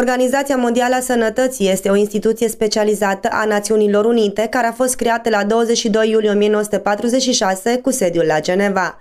Organizația Mondială a Sănătății este o instituție specializată a Națiunilor Unite care a fost creată la 22 iulie 1946 cu sediul la Geneva.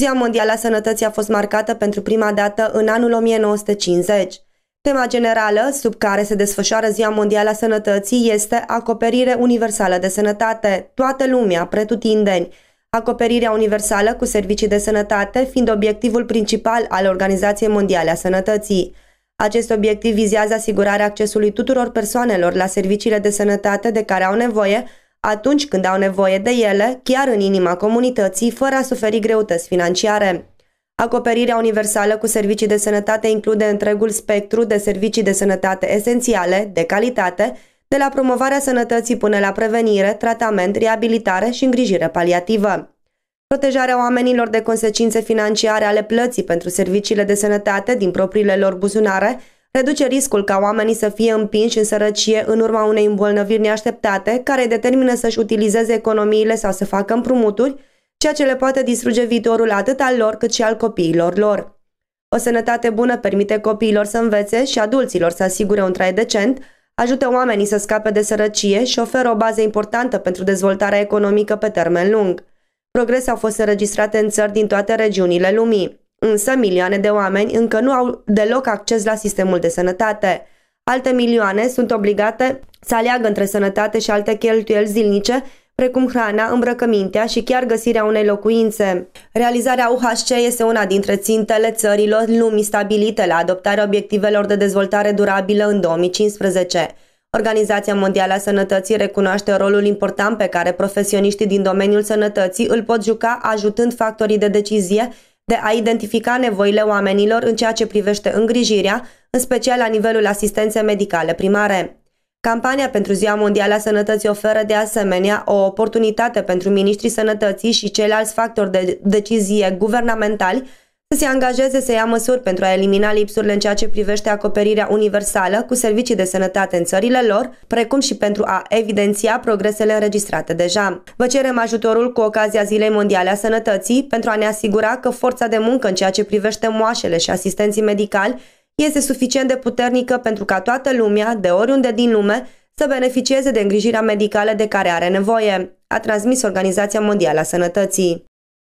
Ziua Mondială a Sănătății a fost marcată pentru prima dată în anul 1950. Tema generală sub care se desfășoară Ziua Mondială a Sănătății este acoperire universală de sănătate, toată lumea, pretutindeni. Acoperirea universală cu servicii de sănătate fiind obiectivul principal al Organizației Mondiale a Sănătății. Acest obiectiv vizează asigurarea accesului tuturor persoanelor la serviciile de sănătate de care au nevoie atunci când au nevoie de ele, chiar în inima comunității, fără a suferi greutăți financiare. Acoperirea universală cu servicii de sănătate include întregul spectru de servicii de sănătate esențiale, de calitate, de la promovarea sănătății până la prevenire, tratament, reabilitare și îngrijire paliativă protejarea oamenilor de consecințe financiare ale plății pentru serviciile de sănătate din propriile lor buzunare, reduce riscul ca oamenii să fie împinși în sărăcie în urma unei îmbolnăviri neașteptate, care determină să-și utilizeze economiile sau să facă împrumuturi, ceea ce le poate distruge viitorul atât al lor cât și al copiilor lor. O sănătate bună permite copiilor să învețe și adulților să asigure un trai decent, ajută oamenii să scape de sărăcie și oferă o bază importantă pentru dezvoltarea economică pe termen lung. Progrese au fost înregistrate în țări din toate regiunile lumii, însă milioane de oameni încă nu au deloc acces la sistemul de sănătate. Alte milioane sunt obligate să aleagă între sănătate și alte cheltuieli zilnice, precum hrana, îmbrăcămintea și chiar găsirea unei locuințe. Realizarea UHC este una dintre țintele țărilor lumii stabilite la adoptarea obiectivelor de dezvoltare durabilă în 2015. Organizația Mondială a Sănătății recunoaște rolul important pe care profesioniștii din domeniul sănătății îl pot juca ajutând factorii de decizie de a identifica nevoile oamenilor în ceea ce privește îngrijirea, în special la nivelul asistenței medicale primare. Campania pentru Ziua Mondială a Sănătății oferă de asemenea o oportunitate pentru ministrii sănătății și ceilalți factori de decizie guvernamentali să se angajeze să ia măsuri pentru a elimina lipsurile în ceea ce privește acoperirea universală cu servicii de sănătate în țările lor, precum și pentru a evidenția progresele înregistrate deja. Vă cerem ajutorul cu ocazia Zilei Mondiale a Sănătății pentru a ne asigura că forța de muncă în ceea ce privește moașele și asistenții medicali este suficient de puternică pentru ca toată lumea, de oriunde din lume, să beneficieze de îngrijirea medicală de care are nevoie, a transmis Organizația Mondială a Sănătății.